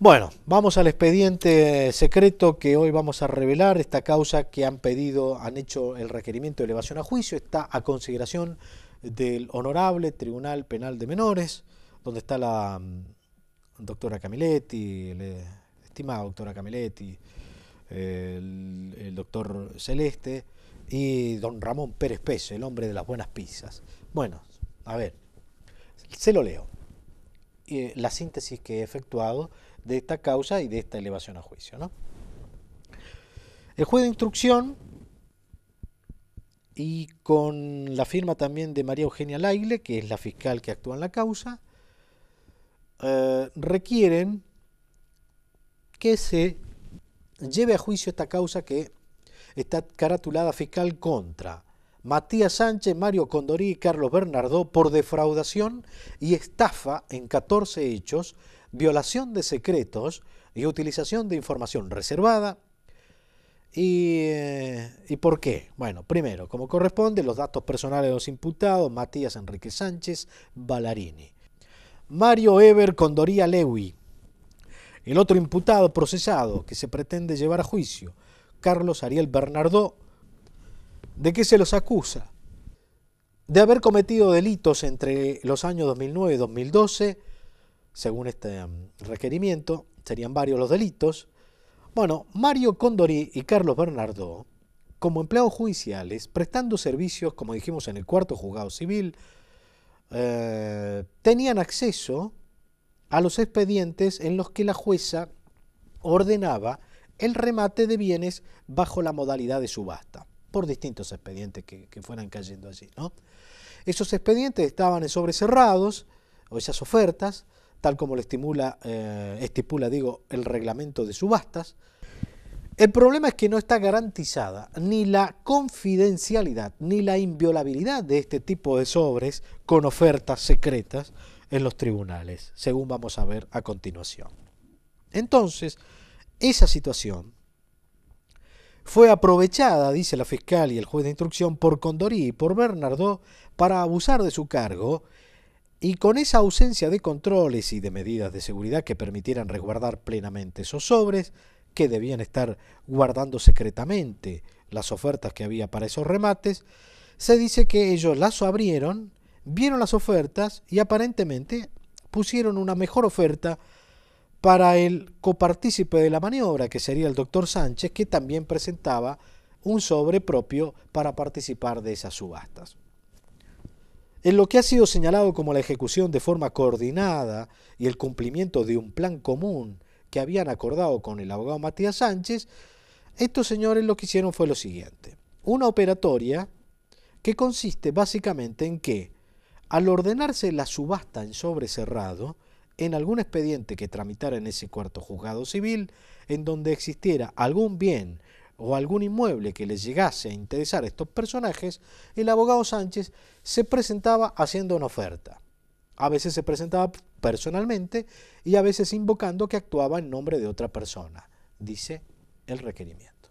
Bueno, vamos al expediente secreto que hoy vamos a revelar, esta causa que han pedido, han hecho el requerimiento de elevación a juicio, está a consideración del Honorable Tribunal Penal de Menores, donde está la mm, doctora Camiletti, eh, estimada doctora Camiletti, el, doctor Celeste y don Ramón Pérez Pérez, el hombre de las buenas pizzas. Bueno, a ver, se lo leo. Eh, la síntesis que he efectuado de esta causa y de esta elevación a juicio. ¿no? El juez de instrucción, y con la firma también de María Eugenia Laigle, que es la fiscal que actúa en la causa, eh, requieren que se lleve a juicio esta causa que está caratulada fiscal contra Matías Sánchez, Mario Condorí y Carlos Bernardo por defraudación y estafa en 14 hechos violación de secretos y utilización de información reservada. Eh, y, por qué? Bueno, primero, como corresponde, los datos personales de los imputados, Matías Enrique Sánchez, Ballarini. Mario Eber Condoría Lewi, el otro imputado procesado que se pretende llevar a juicio, Carlos Ariel Bernardo. ¿de qué se los acusa? De haber cometido delitos entre los años 2009 y 2012 según este mm, requerimiento, serían varios los delitos. Bueno, Mario Condori y Carlos Bernardo, como empleados judiciales, prestando servicios, como dijimos en el cuarto juzgado civil, eh, tenían acceso a los expedientes en los que la jueza ordenaba el remate de bienes bajo la modalidad de subasta, por distintos expedientes que, fueran cayendo allí. ¿no? Esos expedientes estaban en sobrecerrados, o esas ofertas, tal como lo estimula, eh, estipula digo, el reglamento de subastas. El problema es que no está garantizada ni la confidencialidad ni la inviolabilidad de este tipo de sobres con ofertas secretas en los tribunales, según vamos a ver a continuación. Entonces, esa situación fue aprovechada, dice la fiscal y el juez de instrucción, por Condorí y por Bernardo para abusar de su cargo y con esa ausencia de controles y de medidas de seguridad que permitieran resguardar plenamente esos sobres, que debían estar guardando secretamente las ofertas que había para esos remates, se dice que ellos las abrieron, vieron las ofertas y aparentemente pusieron una mejor oferta para el copartícipe de la maniobra, que sería el doctor Sánchez, que también presentaba un sobre propio para participar de esas subastas. En lo que ha sido señalado como la ejecución de forma coordinada y el cumplimiento de un plan común que habían acordado con el abogado Matías Sánchez, estos señores lo que hicieron fue lo siguiente. Una operatoria que consiste básicamente en que, al ordenarse la subasta en sobre cerrado, en algún expediente que tramitara en ese cuarto juzgado civil, en donde existiera algún bien o algún inmueble que les llegase a interesar a estos personajes, el abogado Sánchez se presentaba haciendo una oferta. A veces se presentaba personalmente y a veces invocando que actuaba en nombre de otra persona, dice el requerimiento.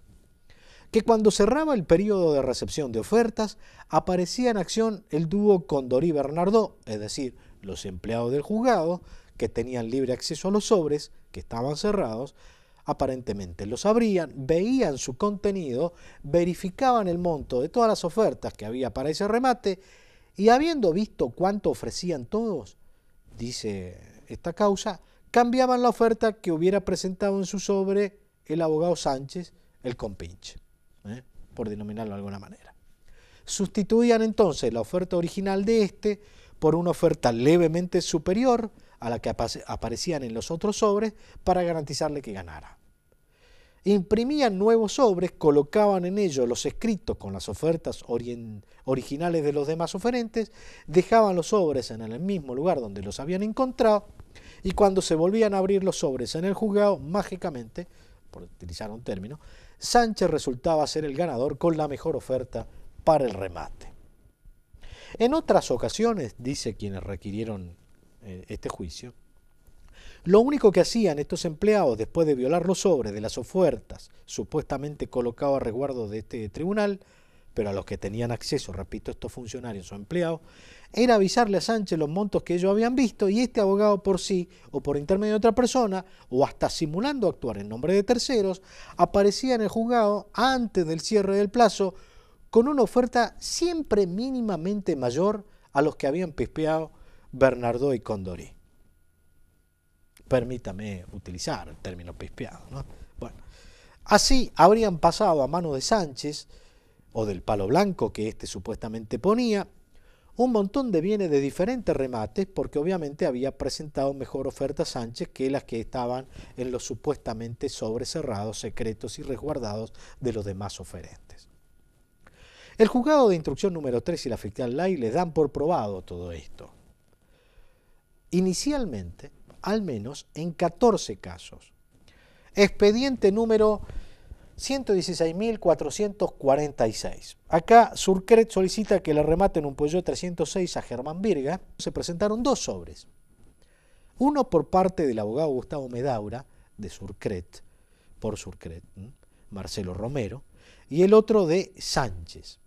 Que cuando cerraba el periodo de recepción de ofertas, aparecía en acción el dúo Condorí Bernardo, es decir, los empleados del juzgado, que tenían libre acceso a los sobres, que estaban cerrados, aparentemente los abrían, veían su contenido, verificaban el monto de todas las ofertas que había para ese remate y habiendo visto cuánto ofrecían todos, dice esta causa, cambiaban la oferta que hubiera presentado en su sobre el abogado Sánchez, el compinche, ¿eh? por denominarlo de alguna manera. Sustituían entonces la oferta original de este por una oferta levemente superior a la que aparecían en los otros sobres para garantizarle que ganara imprimían nuevos sobres, colocaban en ellos los escritos con las ofertas originales de los demás oferentes, dejaban los sobres en el mismo lugar donde los habían encontrado y cuando se volvían a abrir los sobres en el juzgado, mágicamente, por utilizar un término, Sánchez resultaba ser el ganador con la mejor oferta para el remate. En otras ocasiones, dice quienes requirieron eh, este juicio, lo único que hacían estos empleados después de violar los sobres de las ofertas supuestamente colocados a resguardo de este tribunal, pero a los que tenían acceso, repito, estos funcionarios o empleados, era avisarle a Sánchez los montos que ellos habían visto y este abogado por sí o por intermedio de otra persona o hasta simulando actuar en nombre de terceros, aparecía en el juzgado antes del cierre del plazo con una oferta siempre mínimamente mayor a los que habían pispeado Bernardo y Condorí permítame utilizar el término pispeado. Bueno, así habrían pasado a mano de Sánchez, o del palo blanco que éste supuestamente ponía, un montón de bienes de diferentes remates, porque obviamente había presentado mejor oferta Sánchez que las que estaban en los supuestamente sobrecerrados, secretos y resguardados de los demás oferentes. El juzgado de instrucción número 3 y la fiscal Lai les dan por probado todo esto. Inicialmente, al menos en 14 casos. Expediente número 116.446. Acá Surcret solicita que le rematen un pollo 306 a Germán Virga. Se presentaron dos sobres. Uno por parte del abogado Gustavo Medaura, de Surcret, por Surcret, Marcelo Romero, y el otro de Sánchez.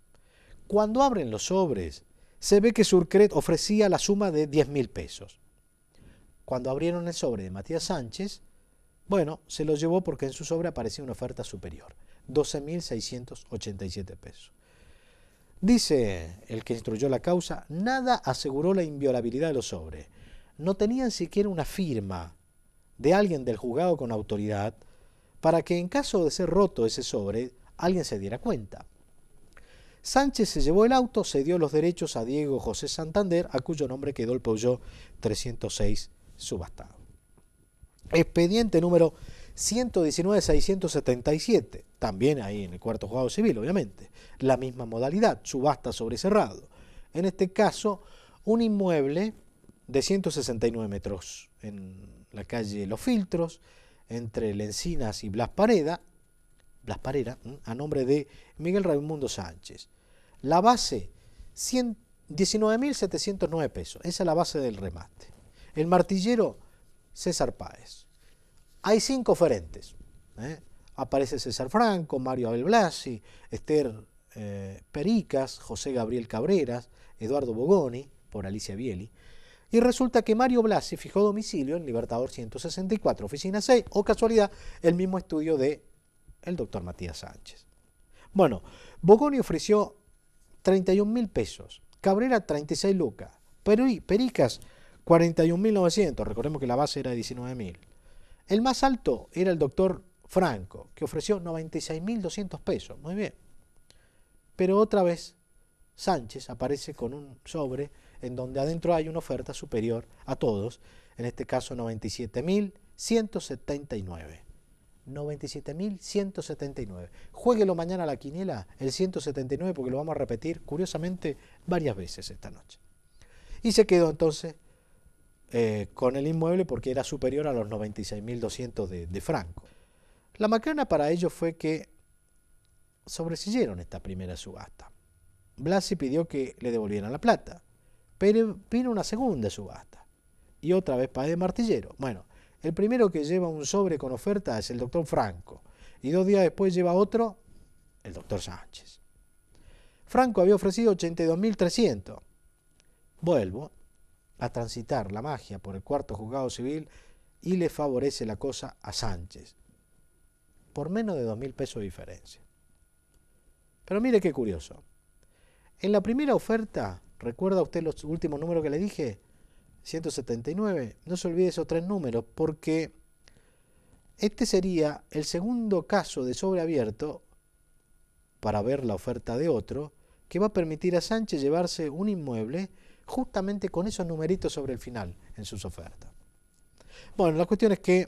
Cuando abren los sobres, se ve que Surcret ofrecía la suma de 10.000 mil pesos cuando abrieron el sobre de Matías Sánchez, bueno, se lo llevó porque en su sobre aparecía una oferta superior, 12.687 pesos. Dice el que instruyó la causa, nada aseguró la inviolabilidad de los sobres. No tenían siquiera una firma de alguien del juzgado con autoridad para que en caso de ser roto ese sobre, alguien se diera cuenta. Sánchez se llevó el auto, cedió los derechos a Diego José Santander, a cuyo nombre quedó el pollo 306 subastado. Expediente número 119.677, también ahí en el cuarto juzgado civil, obviamente. La misma modalidad, subasta sobre cerrado. En este caso, un inmueble de 169 metros en la calle Los Filtros, entre Lencinas y Blas Pareda, Blas Parera, a nombre de Miguel Raimundo Sánchez. La base, 19.709 pesos. Esa es la base del remate. El martillero, César Páez. Hay cinco oferentes. ¿eh? Aparece César Franco, Mario Abel Blasi, Esther eh, Pericas, José Gabriel Cabreras, Eduardo Bogoni, por Alicia Bieli. Y resulta que Mario Blasi fijó domicilio en Libertador 164, oficina 6, o casualidad, el mismo estudio de el doctor Matías Sánchez. Bueno, Bogoni ofreció 31 mil pesos, Cabrera 36 lucas, Pericas 41.900, recordemos que la base era de 19.000. El más alto era el doctor Franco, que ofreció 96.200 pesos, muy bien. Pero otra vez Sánchez aparece con un sobre en donde adentro hay una oferta superior a todos, en este caso 97.179. 97.179. Jueguelo mañana a la quiniela, el 179, porque lo vamos a repetir curiosamente varias veces esta noche. Y se quedó entonces eh, con el inmueble porque era superior a los 96.200 de, Franco. La macana para ellos fue que sobresiguieron esta primera subasta. Blasi pidió que le devolvieran la plata, pero vino una segunda subasta y otra vez para de martillero. Bueno, el primero que lleva un sobre con oferta es el doctor Franco y dos días después lleva otro el doctor Sánchez. Franco había ofrecido 82.300. Vuelvo a transitar la magia por el cuarto juzgado civil y le favorece la cosa a Sánchez, por menos de dos mil pesos de diferencia. Pero mire qué curioso. En la primera oferta, ¿recuerda usted los últimos números que le dije? 179. No se olvide esos tres números porque este sería el segundo caso de sobreabierto para ver la oferta de otro que va a permitir a Sánchez llevarse un inmueble justamente con esos numeritos sobre el final en sus ofertas. Bueno, la cuestión es que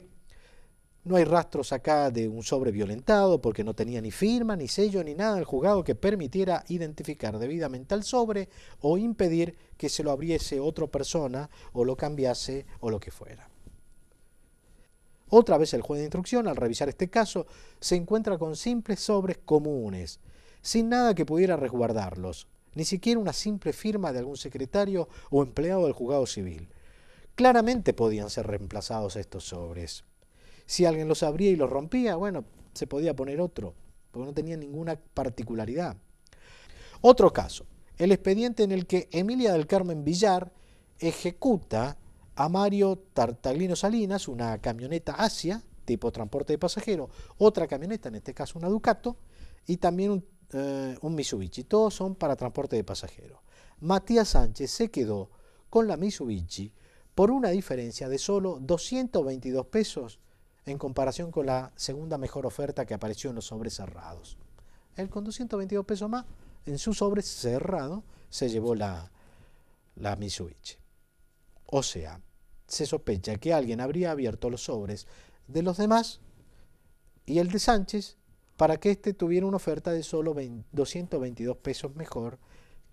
no hay rastros acá de un sobre violentado porque no tenía ni firma, ni sello, ni nada del juzgado que permitiera identificar debidamente al sobre o impedir que se lo abriese otra persona o lo cambiase o lo que fuera. Otra vez el juez de instrucción, al revisar este caso, se encuentra con simples sobres comunes, sin nada que pudiera resguardarlos, ni siquiera una simple firma de algún secretario o empleado del juzgado civil. Claramente podían ser reemplazados estos sobres. Si alguien los abría y los rompía, bueno, se podía poner otro, porque no tenía ninguna particularidad. Otro caso, el expediente en el que Emilia del Carmen Villar ejecuta a Mario Tartaglino Salinas una camioneta Asia, tipo transporte de pasajeros, otra camioneta, en este caso una Ducato, y también un eh, un Mitsubishi. Todos son para transporte de pasajeros. Matías Sánchez se quedó con la Mitsubishi por una diferencia de solo 222 pesos en comparación con la segunda mejor oferta que apareció en los sobres cerrados. Él con 222 pesos más en su sobre cerrado se llevó la, la Mitsubishi. O sea, se sospecha que alguien habría abierto los sobres de los demás y el de Sánchez para que éste tuviera una oferta de solo 222 pesos mejor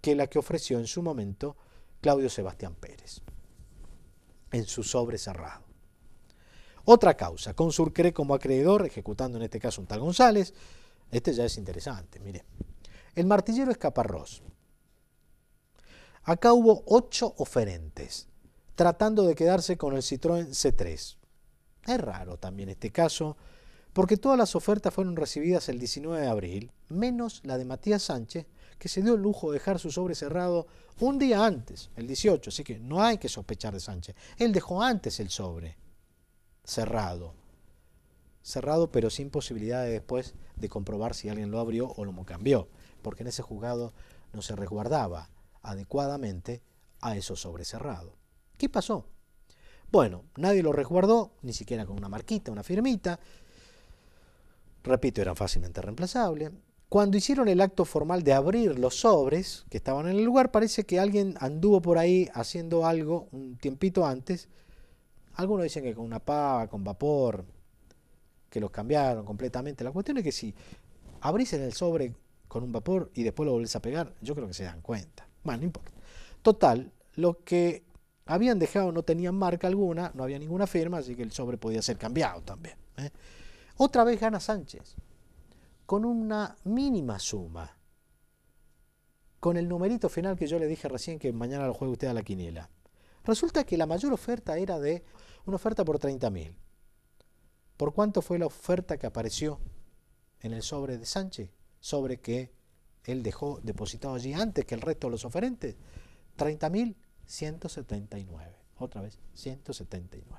que la que ofreció en su momento Claudio Sebastián Pérez, en su sobre cerrado. Otra causa, Surcre como acreedor, ejecutando en este caso un tal González, este ya es interesante, mire. El martillero Escaparrós. Acá hubo ocho oferentes, tratando de quedarse con el Citroën C3. Es raro también este caso, porque todas las ofertas fueron recibidas el 19 de abril, menos la de Matías Sánchez, que se dio el lujo de dejar su sobre cerrado un día antes, el 18, así que no hay que sospechar de Sánchez. Él dejó antes el sobre cerrado. Cerrado pero sin posibilidad de después de comprobar si alguien lo abrió o lo cambió, porque en ese juzgado no se resguardaba adecuadamente a esos sobre cerrado. ¿Qué pasó? Bueno, nadie lo resguardó, ni siquiera con una marquita, una firmita, repito, eran fácilmente reemplazables. Cuando hicieron el acto formal de abrir los sobres que estaban en el lugar, parece que alguien anduvo por ahí haciendo algo un tiempito antes. Algunos dicen que con una pava, con vapor, que los cambiaron completamente. La cuestión es que si abrís el sobre con un vapor y después lo volvés a pegar, yo creo que se dan cuenta. Bueno, no importa. Total, lo que habían dejado no tenían marca alguna, no había ninguna firma, así que el sobre podía ser cambiado también. ¿eh? Otra vez gana Sánchez, con una mínima suma, con el numerito final que yo le dije recién que mañana lo juega usted a la quiniela. Resulta que la mayor oferta era de una oferta por 30.000. ¿Por cuánto fue la oferta que apareció en el sobre de Sánchez? Sobre que él dejó depositado allí antes que el resto de los oferentes. 30.179. Otra vez, 179.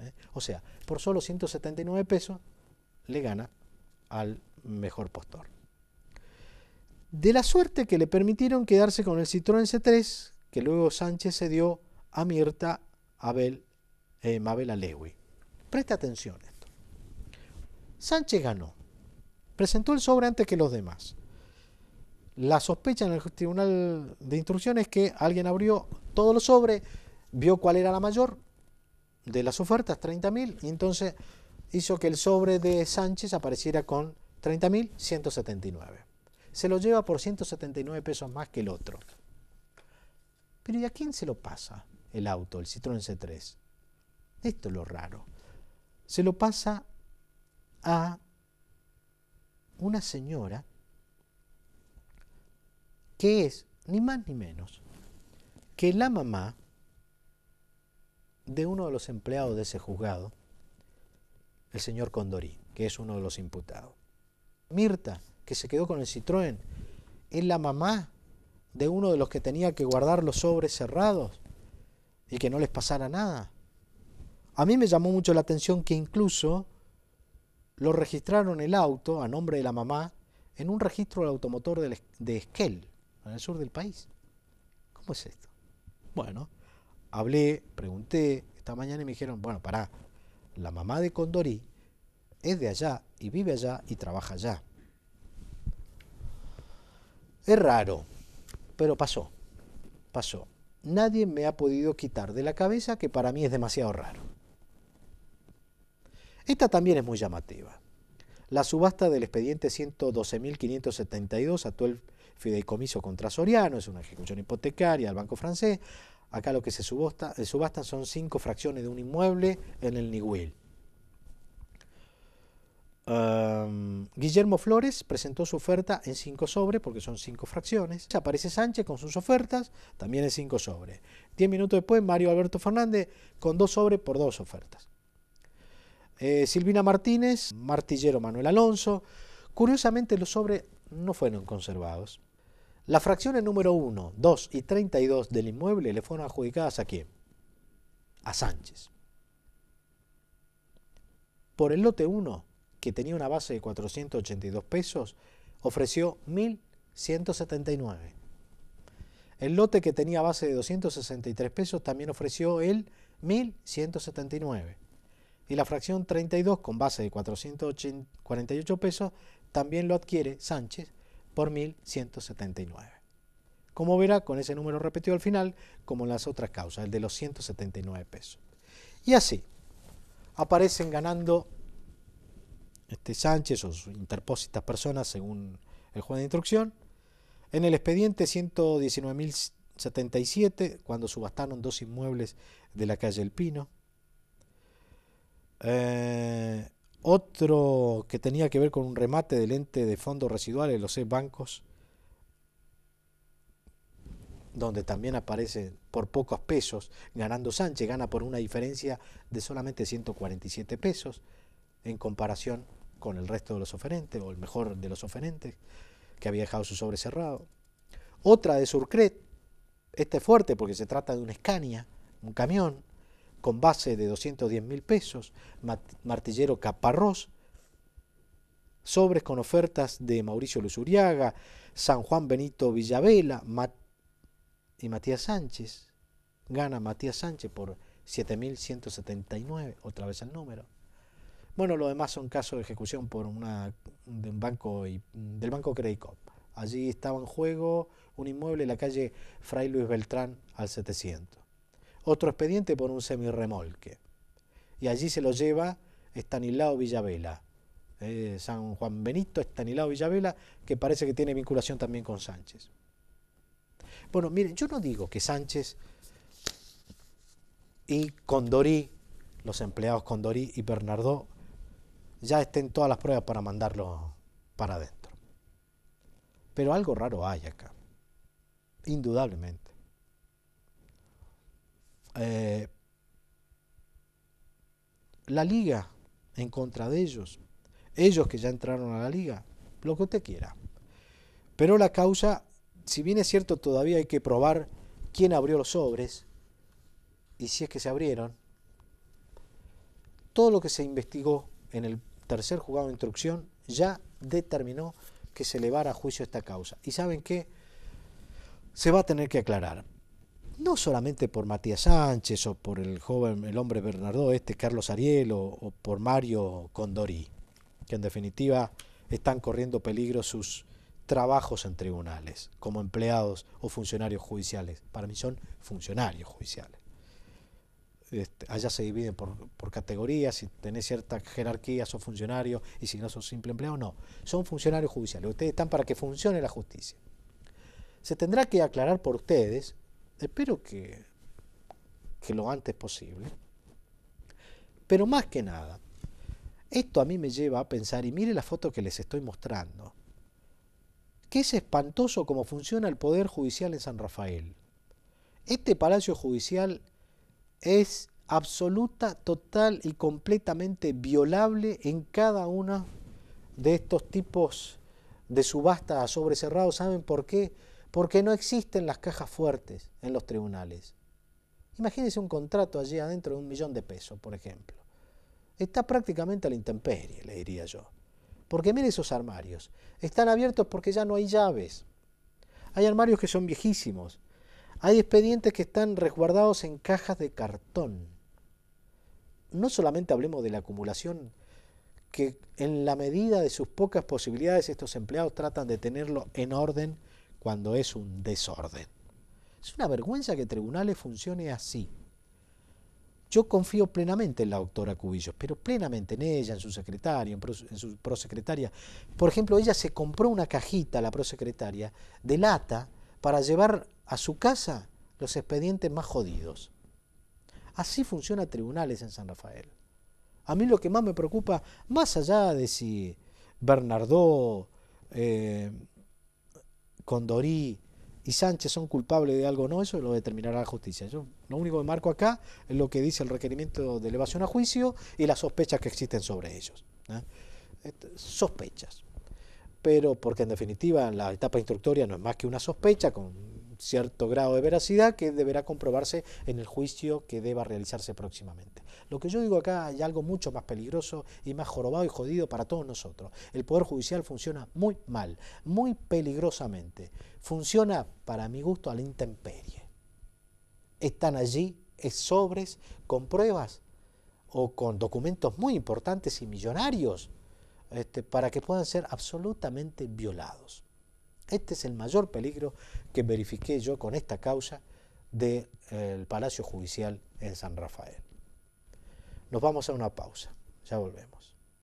¿eh? O sea, por solo 179 pesos le gana al mejor postor. De la suerte que le permitieron quedarse con el Citroën C3, que luego Sánchez se dio a Mirta Abel, eh, Mabel Alewi. Presta atención a esto. Sánchez ganó. Presentó el sobre antes que los demás. La sospecha en el tribunal de instrucciones es que alguien abrió todos los sobres, vio cuál era la mayor de las ofertas, 30.000, y entonces hizo que el sobre de Sánchez apareciera con 30.179. Se lo lleva por 179 pesos más que el otro. Pero ¿y a quién se lo pasa el auto, el Citroën C3? Esto es lo raro. Se lo pasa a una señora que es ni más ni menos que la mamá de uno de los empleados de ese juzgado, el señor Condorí, que es uno de los imputados. Mirta, que se quedó con el Citroën, es la mamá de uno de los que tenía que guardar los sobres cerrados y que no les pasara nada. A mí me llamó mucho la atención que incluso lo registraron el auto a nombre de la mamá en un registro del automotor de Esquel, en el sur del país. ¿Cómo es esto? Bueno, hablé, pregunté esta mañana y me dijeron, bueno, pará, la mamá de Condorí, es de allá y vive allá y trabaja allá. Es raro, pero pasó, pasó. Nadie me ha podido quitar de la cabeza que para mí es demasiado raro. Esta también es muy llamativa. La subasta del expediente 112.572 actual el fideicomiso contra Soriano, es una ejecución hipotecaria del Banco Francés, Acá lo que se subasta, eh, subastan son cinco fracciones de un inmueble en el Nigüil. Guillermo Flores presentó su oferta en cinco sobres, porque son cinco fracciones. Aparece Sánchez con sus ofertas, también en cinco sobres. Diez minutos después, Mario Alberto Fernández con dos sobres por dos ofertas. Eh, Silvina Martínez, martillero Manuel Alonso. Curiosamente, los sobres no fueron conservados. Las fracciones número 1, 2 y 32 del inmueble le fueron adjudicadas a quién? A Sánchez. Por el lote 1, que tenía una base de 482 pesos, ofreció 1.179. El lote que tenía base de 263 pesos también ofreció el 1.179. Y la fracción 32 con base de 448 pesos también lo adquiere Sánchez por 1179. Como verá, con ese número repetido al final, como en las otras causas, el de los 179 pesos. Y así, aparecen ganando este Sánchez o sus interpósitas personas, según el juez de instrucción, en el expediente 119.077, cuando subastaron dos inmuebles de la calle El Pino. Eh, otro que tenía que ver con un remate del ente de fondos residuales, los seis bancos, donde también aparece por pocos pesos ganando Sánchez, gana por una diferencia de solamente 147 pesos en comparación con el resto de los oferentes, o el mejor de los oferentes, que había dejado su sobre cerrado. Otra de Surcret, esta es fuerte porque se trata de una Scania, un camión, con base de 210 mil pesos, martillero Caparrós, sobres con ofertas de Mauricio Luzuriaga, San Juan Benito Villavela y Matías Sánchez. Gana Matías Sánchez por 7.179, otra vez el número. Bueno, lo demás son casos de ejecución por un banco del Banco Credit Allí estaba en juego un inmueble en la calle Fray Luis Beltrán al 700 otro expediente por un semirremolque. Y allí se lo lleva Estanilao Villavela, eh, San Juan Benito Estanilao Villavela, que parece que tiene vinculación también con Sánchez. Bueno, miren, yo no digo que Sánchez y Condorí, los empleados Condorí y Bernardo, ya estén todas las pruebas para mandarlo para adentro. Pero algo raro hay acá, indudablemente. Eh, la liga en contra de ellos, ellos que ya entraron a la liga, lo que usted quiera. Pero la causa, si bien es cierto, todavía hay que probar quién abrió los sobres y si es que se abrieron. Todo lo que se investigó en el tercer jugado de instrucción ya determinó que se elevara a juicio esta causa. ¿Y saben qué? Se va a tener que aclarar no solamente por Matías Sánchez o por el joven, el hombre Bernardo, este Carlos Ariel o, por Mario Condori, que en definitiva están corriendo peligro sus trabajos en tribunales, como empleados o funcionarios judiciales. Para mí son funcionarios judiciales. Este, allá se dividen por, categorías, si tenés cierta jerarquía, son funcionarios y si no son simple empleado, no. Son funcionarios judiciales. Ustedes están para que funcione la justicia. Se tendrá que aclarar por ustedes Espero que, que lo antes posible. Pero más que nada, esto a mí me lleva a pensar, y mire la foto que les estoy mostrando, que es espantoso cómo funciona el Poder Judicial en San Rafael. Este Palacio Judicial es absoluta, total y completamente violable en cada uno de estos tipos de subasta a ¿Saben por qué? porque no existen las cajas fuertes en los tribunales. Imagínense un contrato allí adentro de un millón de pesos, por ejemplo. Está prácticamente a la intemperie, le diría yo. Porque mire esos armarios. Están abiertos porque ya no hay llaves. Hay armarios que son viejísimos. Hay expedientes que están resguardados en cajas de cartón. No solamente hablemos de la acumulación que en la medida de sus pocas posibilidades estos empleados tratan de tenerlo en orden cuando es un desorden. Es una vergüenza que tribunales funcione así. Yo confío plenamente en la doctora Cubillos, pero plenamente en ella, en su secretario, en, su prosecretaria. Por ejemplo, ella se compró una cajita, la prosecretaria, de lata para llevar a su casa los expedientes más jodidos. Así funciona tribunales en San Rafael. A mí lo que más me preocupa, más allá de si Bernardo eh, Condorí y Sánchez son culpables de algo o no, eso lo determinará la justicia. Yo lo único que marco acá es lo que dice el requerimiento de elevación a juicio y las sospechas que existen sobre ellos. Sospechas. Pero porque en definitiva en la etapa instructoria no es más que una sospecha con cierto grado de veracidad que deberá comprobarse en el juicio que deba realizarse próximamente. Lo que yo digo acá hay algo mucho más peligroso y más jorobado y jodido para todos nosotros. El Poder Judicial funciona muy mal, muy peligrosamente. Funciona, para mi gusto, a la intemperie. Están allí sobres con pruebas o con documentos muy importantes y millonarios este, para que puedan ser absolutamente violados. Este es el mayor peligro que verifiqué yo con esta causa del eh, Palacio Judicial en San Rafael. Nos vamos a una pausa, ya volvemos.